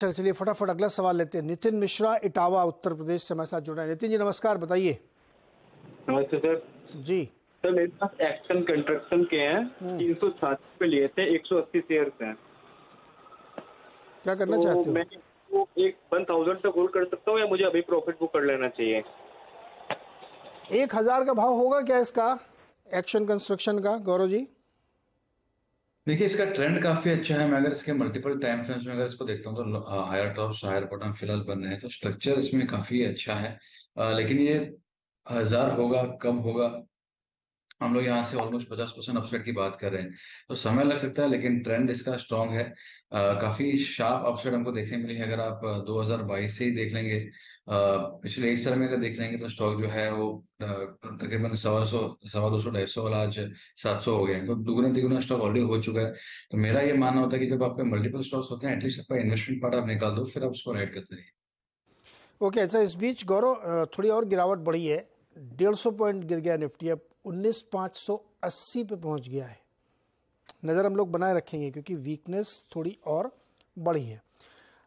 चलिए चलिए फटाफट अगला सवाल लेते हैं नितिन मिश्रा इटावा उत्तर प्रदेश से हमारे साथ जुड़ा है नितिन जी नमस्कार बताइए नमस्ते सर जी सर मेरे पास एक्शन कंस्ट्रक्शन के हैं हम्म। तीन सौ छियासी पे लिए थे एक सौ अस्सी शेयर है क्या करना तो चाहते हो मैं वो एक वन थाउजेंड तक होल्ड कर सकता हूँ या मुझे अभी प्रॉफिट बुक कर लेना चाहिए एक हजार का भाव होगा क्या इसका एक्शन कंस्ट्रक्शन का गौरव जी देखिए इसका ट्रेंड काफी अच्छा है मैं अगर इसके मल्टीपल टाइम फ्रेम्स में अगर इसको देखता हूँ तो हायर टॉप्स हायर बॉटम फिलहाल बन रहे हैं तो स्ट्रक्चर इसमें काफी अच्छा है आ, लेकिन ये हजार होगा कम होगा हम लोग यहाँ से ऑलमोस्ट पचास परसेंट अपसेट की बात कर रहे हैं तो समय लग सकता है लेकिन ट्रेंड इसका स्ट्रांग है आ, काफी शार्प अपसेट हमको देखने मिली है अगर आप दो से ही देख लेंगे पिछले एक साल में अगर देख लेंगे तो स्टॉक जो है वो तकरीबन सवा सौ सवा दो सौ ढाई सौ वाला आज सात सौ हो गया तो दुगुना तिगुना स्टॉक ऑलरेडी हो चुका है तो मेरा ये मानना होता है कि जब आपके मल्टीपल स्टॉक्स होते हैं एटलीस्ट आपका इन्वेस्टमेंट पार्ट आप निकाल दो फिर आप उसको राइड करते रहिए ओके अच्छा इस बीच गौरव थोड़ी और गिरावट बढ़ी है डेढ़ सौ पॉइंट गिर गया निफ्टी अब उन्नीस पाँच सौ अस्सी पे पहुंच गया है नज़र हम लोग बनाए रखेंगे क्योंकि वीकनेस थोड़ी और बढ़ी है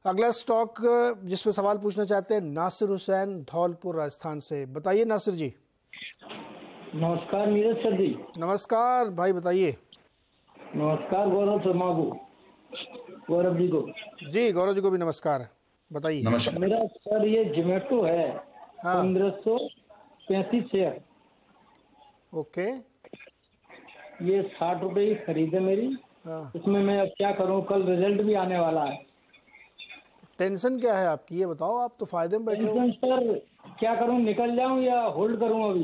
अगला स्टॉक पे सवाल पूछना चाहते हैं नासिर हुसैन धौलपुर राजस्थान से बताइए नासिर जी नमस्कार नीरज सर जी नमस्कार भाई बताइए नमस्कार गौरव शर्मा को गौरव जी को जी गौरव जी को भी नमस्कार बताइए मेरा सर ये जोमेटो है हाँ। पंद्रह सौ पैंतीस शेयर ओके ये साठ रुपए की खरीद है मेरी इसमें हाँ। मैं अब क्या करूं कल रिजल्ट भी आने वाला है टेंशन क्या है आपकी ये बताओ आप तो फायदे में बैठे हो सर क्या करूं निकल जाऊं या होल्ड करूं अभी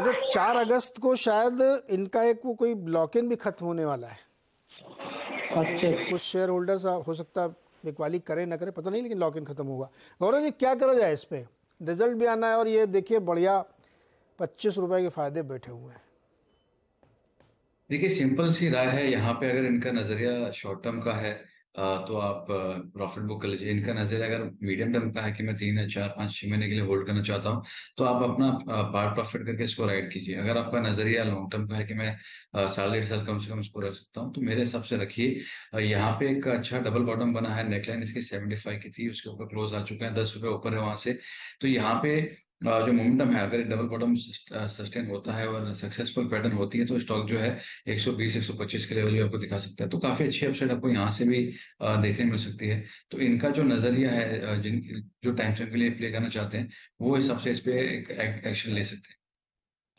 अच्छा चार अगस्त को शायद इनका एक वो कोई ब्लॉक इन भी खत्म होने वाला है अच्छा कुछ शेयर होल्डर्स हो सकता है बिकवाली करे ना करे पता नहीं लेकिन लॉक इन खत्म होगा गौरव जी क्या करा जाए इस पे रिजल्ट भी आना है और ये देखिए बढ़िया पच्चीस रुपए के फायदे बैठे हुए हैं देखिए सिंपल सी राय है यहाँ पे अगर इनका नजरिया शॉर्ट टर्म का है तो आप प्रॉफिट बुक कर लीजिए इनका नजरिया अगर मीडियम टर्म का है कि मैं तीन या चार पाँच छह महीने के लिए होल्ड करना चाहता हूँ तो आप अपना पार्ट प्रॉफिट करके इसको राइड कीजिए अगर आपका नजरिया लॉन्ग टर्म का है कि मैं साल डेढ़ साल कम से कम इसको रख सकता हूँ तो मेरे हिसाब से रखिए यहाँ पे एक अच्छा डबल बॉटम बना है नेकलाइन इसकी सेवेंटी फाइव की थी उसके ऊपर क्लोज आ चुका है दस ऊपर है वहां से तो यहाँ पे जो मोमेंटम है अगर डबल बॉटम सस्टेन होता है और सक्सेसफुल पैटर्न होती है तो स्टॉक जो है 120 125 के लेवल जो आपको दिखा सकता है तो काफी अच्छी अपसाइड आपको यहाँ से भी देखने मिल सकती है तो इनका जो नजरिया है जिन जो टाइम फ्रेम के लिए प्ले करना चाहते हैं वो हिसाब से इस पे एक एक्शन ले सकते हैं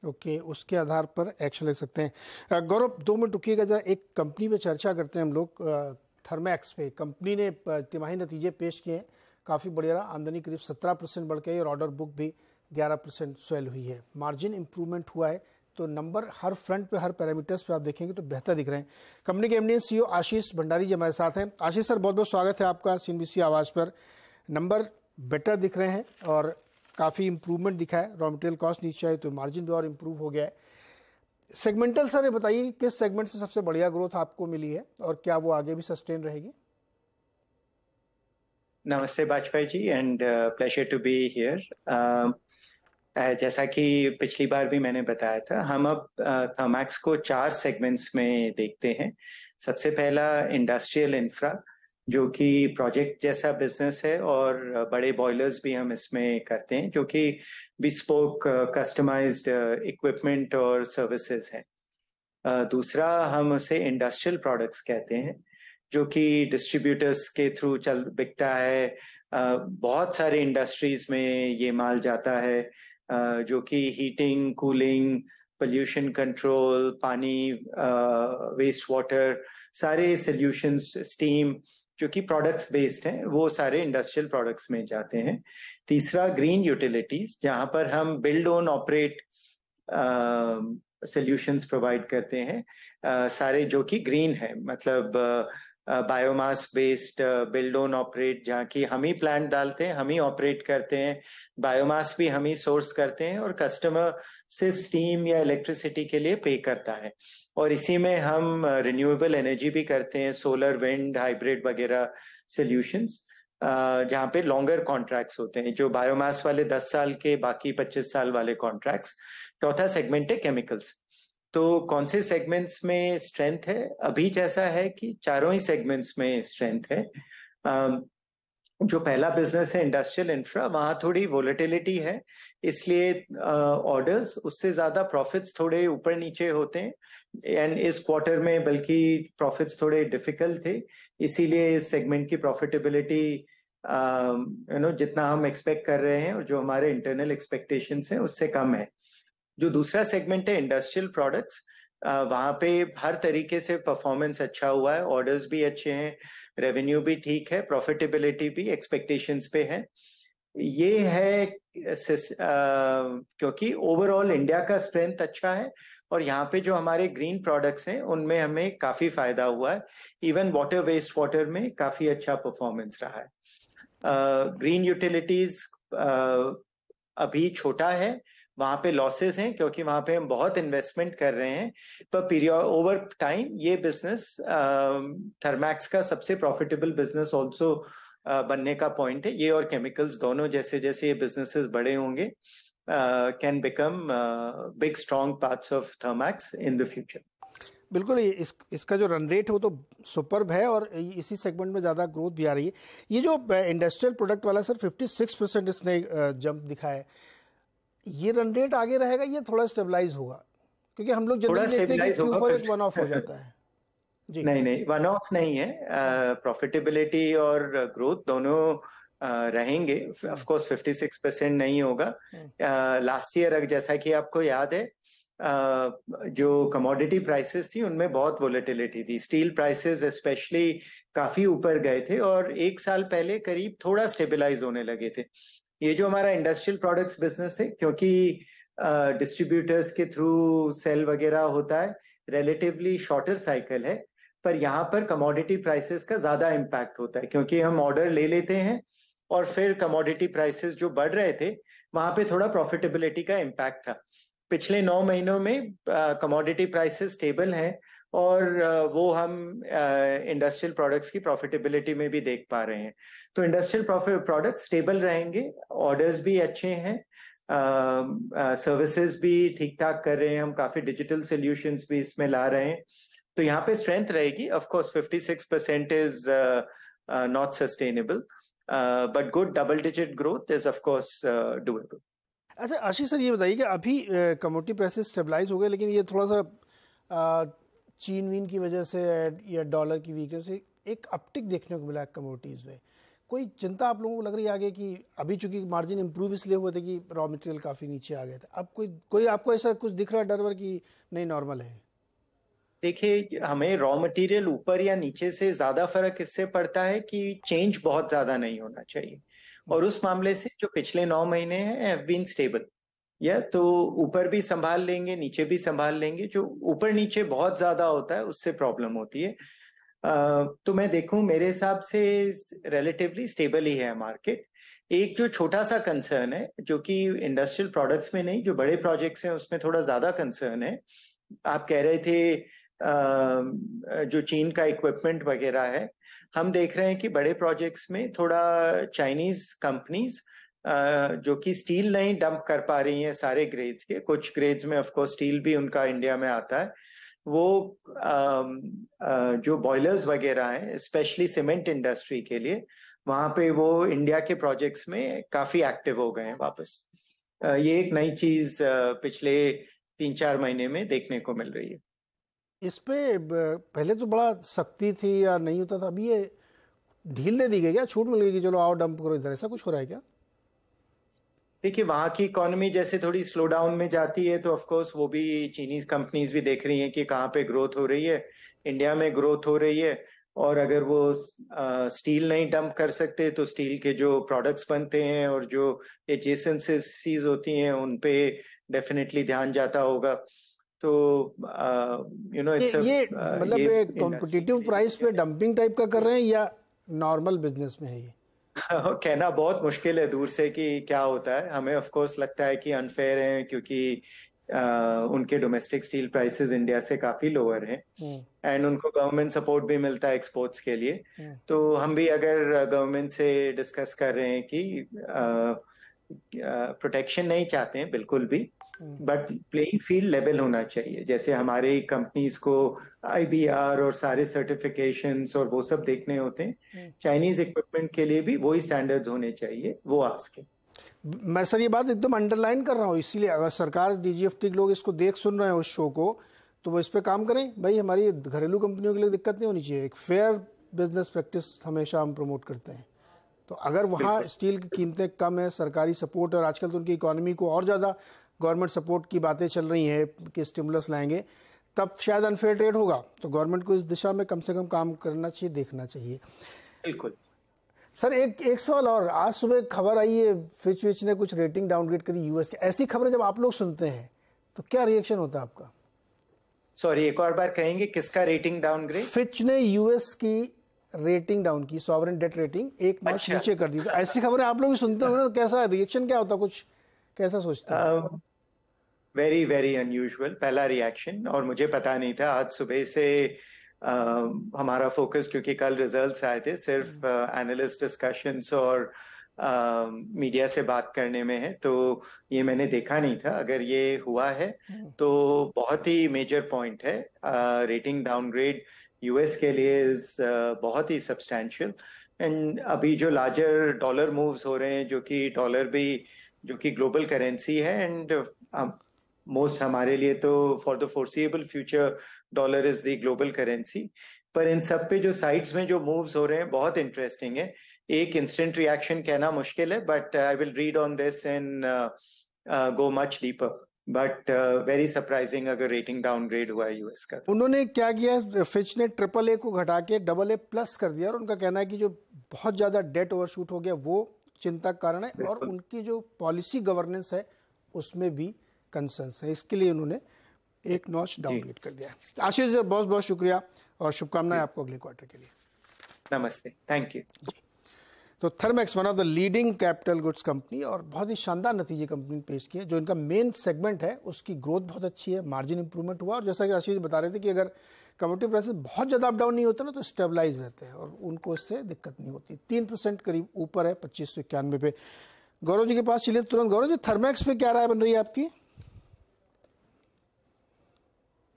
ओके okay, उसके आधार पर एक्शन ले सकते हैं गौरव दो मिनट रुकिएगा जरा एक कंपनी पे चर्चा करते हैं हम लोग थर्मैक्स पे कंपनी ने तिमाही नतीजे पेश किए हैं काफ़ी बढ़िया रहा आमदनी करीब सत्रह परसेंट बढ़ गई और ऑर्डर बुक भी 11 परसेंट सेल हुई है मार्जिन इंप्रूवमेंट हुआ है तो नंबर हर फ्रंट पे हर पैरामीटर्स पे आप देखेंगे तो बेहतर दिख रहे हैं कंपनी के MD CEO e Ashish Bhandari ji हमारे साथ हैं आशीष सर बहुत बहुत स्वागत है आपका सी आवाज़ पर नंबर बेटर दिख रहे हैं और काफ़ी इंप्रूवमेंट दिखा है रॉ मटेरियल कॉस्ट नीचे आई तो मार्जिन भी और इम्प्रूव हो गया है सेगमेंटल सर ये बताइए किस सेगमेंट से सबसे बढ़िया ग्रोथ आपको मिली है और क्या वो आगे भी सस्टेन रहेगी नमस्ते Vajpayee ji and pleasure to be here जैसा कि पिछली बार भी मैंने बताया था हम अब थर्मैक्स को चार सेगमेंट्स में देखते हैं सबसे पहला इंडस्ट्रियल इंफ्रा जो कि प्रोजेक्ट जैसा बिजनेस है और बड़े बॉयलर्स भी हम इसमें करते हैं जो कि बिस्पोक कस्टमाइज्ड इक्विपमेंट और सर्विसेज हैं दूसरा हम उसे इंडस्ट्रियल प्रोडक्ट्स कहते हैं जो कि डिस्ट्रीब्यूटर्स के थ्रू चल बिकता है बहुत सारे इंडस्ट्रीज में ये माल जाता है जो कि हीटिंग कूलिंग पोल्यूशन कंट्रोल पानी वेस्ट वाटर सारे सोल्यूशंस स्टीम जो कि प्रोडक्ट्स बेस्ड हैं वो सारे इंडस्ट्रियल प्रोडक्ट्स में जाते हैं तीसरा ग्रीन यूटिलिटीज जहां पर हम build own operate solutions provide करते हैं uh, सारे जो कि ग्रीन है मतलब uh, biomass based build on operate जहाँ की हम ही प्लांट डालते हैं हम ही ऑपरेट करते हैं बायोमास भी हम ही सोर्स करते हैं और कस्टमर सिर्फ स्टीम या इलेक्ट्रिसिटी के लिए पे करता है और इसी में हम रिन्यूएबल एनर्जी भी करते हैं सोलर विंड हाइब्रिड वगैरह सोल्यूशंस जहाँ पे लॉन्गर कॉन्ट्रैक्ट्स होते हैं जो बायोमास वाले 10 साल के बाकी 25 साल वाले कॉन्ट्रैक्ट्स चौथा सेगमेंट है केमिकल्स तो कौन से सेगमेंट्स में स्ट्रेंथ है अभी जैसा है कि चारों ही सेगमेंट्स में स्ट्रेंथ है जो पहला बिजनेस है इंडस्ट्रियल इंफ्रा वहां थोड़ी वोलेटिलिटी है इसलिए ऑर्डर्स उससे ज्यादा प्रॉफिट्स थोड़े ऊपर नीचे होते हैं एंड इस क्वार्टर में बल्कि प्रॉफिट्स थोड़े डिफिकल्ट थे इसीलिए इस सेगमेंट की प्रॉफिटेबिलिटी यू नो जितना हम एक्सपेक्ट कर रहे हैं और जो हमारे इंटरनल एक्सपेक्टेशन हैं उससे कम है जो दूसरा सेगमेंट है इंडस्ट्रियल प्रोडक्ट्स वहाँ पे हर तरीके से परफॉर्मेंस अच्छा हुआ है ऑर्डर्स भी अच्छे हैं रेवेन्यू भी ठीक है प्रॉफिटेबिलिटी भी एक्सपेक्टेशंस पे है ये है क्योंकि ओवरऑल इंडिया का स्ट्रेंथ अच्छा है और यहाँ पे जो हमारे ग्रीन प्रोडक्ट्स हैं उनमें हमें काफी फायदा हुआ है इवन वाटर वेस्ट वाटर में काफी अच्छा परफॉर्मेंस रहा है ग्रीन यूटिलिटीज अभी छोटा है वहां पे लॉसेस हैं क्योंकि वहां पे हम बहुत इन्वेस्टमेंट कर रहे हैं पर पीरियड ओवर टाइम ये बिजनेस थर्मैक्स का सबसे प्रॉफिटेबल बिजनेस ऑल्सो बनने का पॉइंट है ये और केमिकल्स दोनों जैसे जैसे ये बिजनेसेस बड़े होंगे can become big strong parts of Thermax in the future बिल्कुल इस इसका जो रन रेट हो तो सुपर है और इसी सेगमेंट में ज़्यादा ग्रोथ भी आ रही है ये जो इंडस्ट्रियल प्रोडक्ट वाला सर 56 परसेंट इसने जंप दिखा है ये रन रेट आगे रहेगा ये थोड़ा स्टेबलाइज होगा क्योंकि हम लोग जनरली वन ऑफ हो जाता है जी नहीं नहीं वन ऑफ नहीं है प्रॉफिटेबिलिटी uh, और ग्रोथ दोनों uh, रहेंगे ऑफ कोर्स 56 परसेंट नहीं होगा लास्ट हम्म। ईयर अगर जैसा कि आपको याद है uh, जो कमोडिटी प्राइसेस थी उनमें बहुत वोलेटिलिटी थी स्टील प्राइसेस स्पेशली काफी ऊपर गए थे और एक साल पहले करीब थोड़ा स्टेबलाइज होने लगे थे ये जो हमारा इंडस्ट्रियल प्रोडक्ट्स बिजनेस है क्योंकि डिस्ट्रीब्यूटर्स के थ्रू सेल वगैरह होता है रिलेटिवली शॉर्टर साइकिल है पर यहाँ पर कमोडिटी प्राइसेस का ज्यादा इम्पैक्ट होता है क्योंकि हम ऑर्डर ले लेते हैं और फिर कमोडिटी प्राइसेस जो बढ़ रहे थे वहां पे थोड़ा प्रॉफिटेबिलिटी का इम्पैक्ट था पिछले नौ महीनों में कमोडिटी प्राइसेस स्टेबल हैं और वो हम इंडस्ट्रियल प्रोडक्ट्स की प्रॉफिटेबिलिटी में भी देख पा रहे हैं तो इंडस्ट्रियल प्रोडक्ट स्टेबल रहेंगे ऑर्डर्स भी अच्छे हैं सर्विसेज भी ठीक ठाक कर रहे हैं हम काफी डिजिटल सोल्यूशंस भी इसमें ला रहे हैं तो यहाँ पे स्ट्रेंथ रहेगी of course fifty six percent is not sustainable but good double digit growth is of course doable अच्छा आशीष सर ये बताइए कि अभी कमोडिटी प्राइसेस स्टेबलाइज हो गए लेकिन ये थोड़ा सा चीन वीन की वजह से या डॉलर की वीकनेस से एक अपटिक देखने को मिला कमोडिटीज़ में कोई चिंता आप लोगों को लग रही है आगे कि अभी चूंकि मार्जिन इम्प्रूव इसलिए हुए थे कि रॉ मटेरियल काफ़ी नीचे आ गया था अब कोई कोई आपको ऐसा कुछ दिख रहा है डरवर की नहीं नॉर्मल है देखिए हमें रॉ मटेरियल ऊपर या नीचे से ज्यादा फर्क इससे पड़ता है कि चेंज बहुत ज्यादा नहीं होना चाहिए और उस मामले से जो पिछले नौ महीने हैं हैव बीन स्टेबल या तो ऊपर भी संभाल लेंगे नीचे भी संभाल लेंगे जो ऊपर नीचे बहुत ज्यादा होता है उससे प्रॉब्लम होती है तो मैं देखूं मेरे हिसाब से रिलेटिवली स्टेबल ही है मार्केट एक जो छोटा सा कंसर्न है जो कि इंडस्ट्रियल प्रोडक्ट्स में नहीं जो बड़े प्रोजेक्ट्स हैं उसमें थोड़ा ज्यादा कंसर्न है आप कह रहे थे जो चीन का इक्विपमेंट वगैरह है हम देख रहे हैं कि बड़े प्रोजेक्ट्स में थोड़ा चाइनीज कंपनीज जो कि स्टील नहीं डंप कर पा रही है सारे ग्रेड्स के कुछ ग्रेड्स में ऑफकोर्स स्टील भी उनका इंडिया में आता है वो जो बॉयलर्स वगैरह हैं स्पेशली सीमेंट इंडस्ट्री के लिए वहां पे वो इंडिया के प्रोजेक्ट्स में काफी एक्टिव हो गए हैं वापस ये एक नई चीज पिछले तीन चार महीने में देखने को मिल रही है इस पे पहले तो बड़ा सख्ती थी या नहीं होता था अभी ये ढील दे दी गई क्या छूट मिल गई चलो आओ डंप करो इधर ऐसा कुछ हो रहा है क्या देखिए वहाँ की इकोनॉमी जैसे थोड़ी स्लो डाउन में जाती है तो ऑफकोर्स वो भी चीनीज कंपनीज भी देख रही हैं कि कहाँ पे ग्रोथ हो रही है इंडिया में ग्रोथ हो रही है और अगर वो आ, स्टील नहीं डंप कर सकते तो स्टील के जो प्रोडक्ट्स बनते हैं और जो एजेसेंसीज होती हैं उन पे डेफिनेटली ध्यान जाता होगा तो यू नो इट्स ये मतलब कॉम्पिटिटिव प्राइस पे डंपिंग टाइप का कर रहे हैं या नॉर्मल बिजनेस में है ये कहना बहुत मुश्किल है दूर से कि क्या होता है हमें ऑफ कोर्स लगता है कि अनफेयर है क्योंकि Uh, उनके डोमेस्टिक स्टील प्राइसेस इंडिया से काफी लोअर हैं एंड हम्म। उनको गवर्नमेंट सपोर्ट भी मिलता है एक्सपोर्ट्स के लिए हम्म। तो हम भी अगर गवर्नमेंट से डिस्कस कर रहे हैं कि प्रोटेक्शन uh, uh, नहीं चाहते हैं बिल्कुल भी बट प्लेइंग फील्ड लेवल होना चाहिए जैसे हमारे कंपनीज को आईबीआर और सारे सर्टिफिकेशन और वो सब देखने होते हैं चाइनीज हम्म। इक्विपमेंट के लिए भी वही स्टैंडर्ड होने चाहिए वो आज के मैं सर ये बात एकदम अंडरलाइन कर रहा हूँ इसीलिए अगर सरकार डीजीएफटी के लोग इसको देख सुन रहे हैं उस शो को तो वो इस पर काम करें भाई हमारी घरेलू कंपनियों के लिए दिक्कत नहीं होनी चाहिए एक फेयर बिजनेस प्रैक्टिस हमेशा हम प्रमोट करते हैं तो अगर वहाँ स्टील की कीमतें कम है सरकारी सपोर्ट और आजकल तो उनकी इकोनॉमी को और ज़्यादा गवर्नमेंट सपोर्ट की बातें चल रही हैं कि स्टिमुलस लाएंगे तब शायद अनफेयर ट्रेड होगा तो गवर्नमेंट को इस दिशा में कम से कम काम करना चाहिए देखना चाहिए बिल्कुल सर एक एक सवाल और आज सुबह खबर आई है फिच विच ने कुछ रेटिंग डाउनग्रेड करी यूएस की ऐसी खबरें जब आप लोग सुनते हैं तो क्या रिएक्शन होता है आपका सॉरी एक और बार कहेंगे किसका रेटिंग डाउनग्रेड फिच ने यूएस की रेटिंग डाउन की सॉवरन डेट रेटिंग एक अच्छा। नीचे कर दी तो ऐसी खबरें आप लोग भी सुनते हो ना तो कैसा रिएक्शन क्या होता कुछ कैसा सोचते हैं वेरी वेरी अनयूजल पहला रिएक्शन और मुझे पता नहीं था आज सुबह से uh, हमारा फोकस क्योंकि कल रिजल्ट्स आए थे सिर्फ एनालिस्ट हम्म। uh, डिस्कशंस और मीडिया um, uh, से बात करने में है तो ये मैंने देखा नहीं था अगर ये हुआ है हम्म। तो बहुत ही मेजर पॉइंट है रेटिंग डाउनग्रेड यूएस के लिए इज uh, बहुत ही सब्सटैंशियल एंड अभी जो लार्जर डॉलर मूव्स हो रहे हैं जो कि डॉलर भी जो कि ग्लोबल करेंसी है एंड मोस्ट uh, um, हमारे लिए तो for the foreseeable future dollar is the global currency पर इन सब पे जो साइड्स में जो मूव्स हो रहे हैं बहुत इंटरेस्टिंग है एक इंस्टेंट रिएक्शन कहना मुश्किल है but I will read on this and go much deeper but very surprising अगर रेटिंग डाउनग्रेड हुआ है यूएस का तो। उन्होंने क्या किया फिच ने ट्रिपल ए को घटा के डबल ए प्लस कर दिया और उनका कहना है कि जो बहुत ज़्यादा डेट ओवरशूट हो गया वो चिंता कारण है और उनकी जो पॉलिसी गवर्नेंस है उसमें भी कंसर्स है इसके लिए उन्होंने एक नॉच डाउनग्रेड कर दिया है आशीष बहुत बहुत शुक्रिया और शुभकामनाएं आपको अगले क्वार्टर के लिए नमस्ते थैंक यू तो Thermax one of the leading capital goods company और बहुत ही शानदार नतीजे कंपनी ने पेश किए जो इनका मेन सेगमेंट है उसकी ग्रोथ बहुत अच्छी है मार्जिन इंप्रूवमेंट हुआ और जैसा कि आशीष बता रहे थे कि अगर कमोडिटी प्राइसेस बहुत ज़्यादा अप डाउन नहीं होता ना तो स्टेबलाइज रहते हैं और उनको इससे दिक्कत नहीं होती तीन परसेंट करीब ऊपर है पच्चीस सौ इक्यानवे पे गौरव जी के पास चलिए तुरंत गौरव जी थर्मैक्स पे क्या राय बन रही है आपकी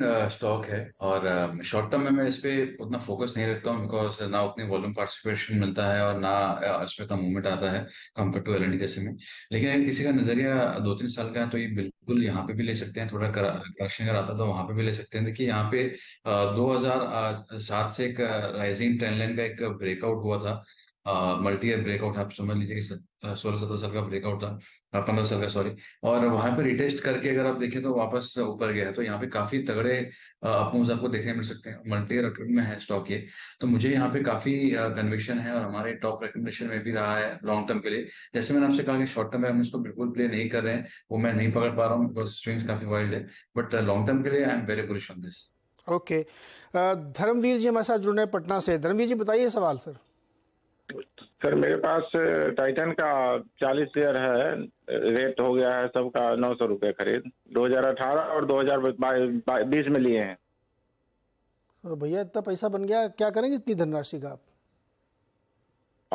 स्टॉक है और शॉर्ट टर्म में मैं इस पर उतना फोकस नहीं रखता हूँ बिकॉज ना उतनी वॉल्यूम पार्टिसिपेशन मिलता है और ना इस पर इतना मूवमेंट आता है कम्पेयर टू एल जैसे में लेकिन अगर किसी का नजरिया दो तीन साल का है तो ये बिल्कुल यहाँ पे भी ले सकते हैं थोड़ा करप्शन अगर आता तो वहाँ पे भी ले सकते हैं देखिए यहाँ पे दो हजार सात से एक राइजिंग ट्रेंड लाइन का एक ब्रेकआउट हुआ था मल्टी ईयर ब्रेकआउट आप समझ लीजिए सोलह सत्रह साल का ब्रेकआउट था हाँ, पंद्रह साल का सॉरी और वहां पर रिटेस्ट करके अगर आप देखें तो वापस ऊपर गया तो यहाँ पे काफी तगड़े अपने आपको देखने मिल सकते हैं मल्टी ईयर रकम में है स्टॉक ये तो मुझे यहाँ पे काफी कन्विक्शन है और हमारे टॉप रिकमेंडेशन में भी रहा है लॉन्ग टर्म के लिए जैसे मैंने आपसे कहा कि शॉर्ट टर्म में हम इसको बिल्कुल प्ले नहीं कर रहे हैं वो मैं नहीं पकड़ पा रहा हूँ बिकॉज स्विंग्स काफी वाइल्ड है बट लॉन्ग टर्म के लिए I am very bullish on this okay Dharmveer ji हमारे साथ जुड़े हैं पटना से धर्मवीर जी बताइए सवाल सर सर मेरे पास टाइटन का 40 शेयर है रेट हो गया है सबका नौ सौ रूपये खरीद अठारह और 2020 में लिए हैं तो भैया इतना पैसा बन गया क्या करेंगे इतनी धनराशि का आप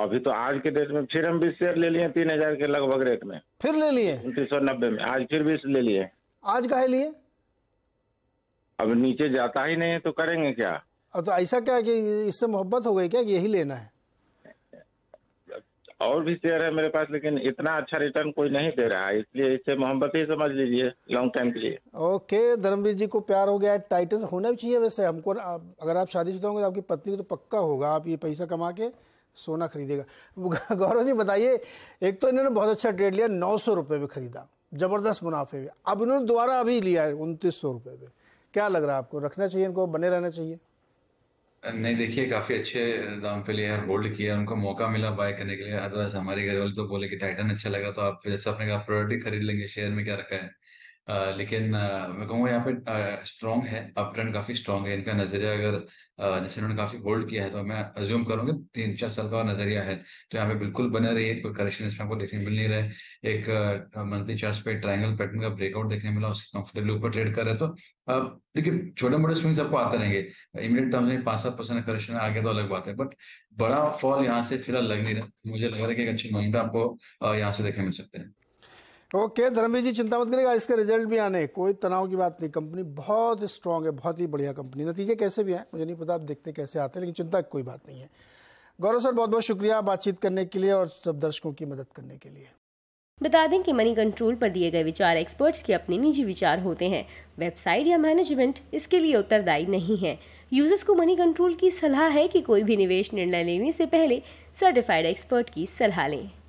अभी तो आज के डेट में फिर हम बीस शेयर ले लिए तीन हजार के लगभग रेट में फिर ले लिए उन्तीस सौ नब्बे में आज फिर बीस ले लिए आज का है लिए अब नीचे जाता ही नहीं तो करेंगे क्या अब तो ऐसा क्या कि इससे मोहब्बत हो गई क्या यही लेना है और भी शेयर है मेरे पास लेकिन इतना अच्छा रिटर्न कोई नहीं दे रहा है इसलिए इसे मोहब्बत ही समझ लीजिए लॉन्ग टाइम के लिए ओके धर्मवीर जी को प्यार हो गया है टाइटन होना भी चाहिए वैसे हमको अगर आप शादी शुदा होंगे तो आपकी पत्नी को तो पक्का होगा आप ये पैसा कमा के सोना खरीदेगा गौरव जी बताइए एक तो इन्होंने बहुत अच्छा ट्रेड लिया नौ सौ रुपये में खरीदा जबरदस्त मुनाफे में अब इन्होंने दोबारा अभी लिया है उनतीस सौ रुपये में क्या लग रहा है आपको रखना चाहिए इनको बने रहना चाहिए नहीं देखिए काफी अच्छे दाम पे लिए और होल्ड किया उनको मौका मिला बाय करने के लिए अदरवाइज हमारे घर वाले तो बोले कि टाइटन अच्छा लगा तो आप जैसे अपने कहा प्रायोरिटी खरीद लेंगे शेयर में क्या रखा है लेकिन मैं कहूँगा यहाँ पे स्ट्रॉन्ग है अप ट्रेंड काफी स्ट्रॉन्ग है इनका नजरिया अगर जैसे इन्होंने काफी होल्ड किया है तो मैं अज्यूम करूंगा तीन चार साल का नजरिया है तो यहाँ पे बिल्कुल बने रही है कोई करेक्शन इसमें आपको देखने मिल नहीं रहे एक मंथली चार्ट पे ट्राइंगल पैटर्न का ब्रेकआउट देखने मिला उसके कंफर्टेबली ऊपर ट्रेड कर रहे तो अब देखिए छोटे मोटे स्विंग्स आपको आते रहेंगे इमीडिएट टर्म में पांच सात परसेंट करेक्शन आ गया तो अलग बात है बट बड़ा फॉल यहाँ से फिलहाल लग नहीं रहा मुझे लग रहा है कि एक अच्छी मोमेंट आपको यहाँ से देखने मिल सकते हैं ओके धर्मवीर जी चिंता मत करेगा इसके रिजल्ट भी आने कोई तनाव की बात नहीं कंपनी बहुत स्ट्रांग है बहुत ही बढ़िया कंपनी नतीजे कैसे भी हैं मुझे नहीं पता आप देखते कैसे आते हैं लेकिन चिंता की कोई बात नहीं है गौरव सर बहुत बहुत शुक्रिया बातचीत करने के लिए और सब दर्शकों की मदद करने के लिए बता दें कि मनी कंट्रोल पर दिए गए विचार एक्सपर्ट्स के अपने निजी विचार होते हैं वेबसाइट या मैनेजमेंट इसके लिए उत्तरदायी नहीं है यूजर्स को मनी कंट्रोल की सलाह है कि कोई भी निवेश निर्णय लेने से पहले सर्टिफाइड एक्सपर्ट की सलाह लें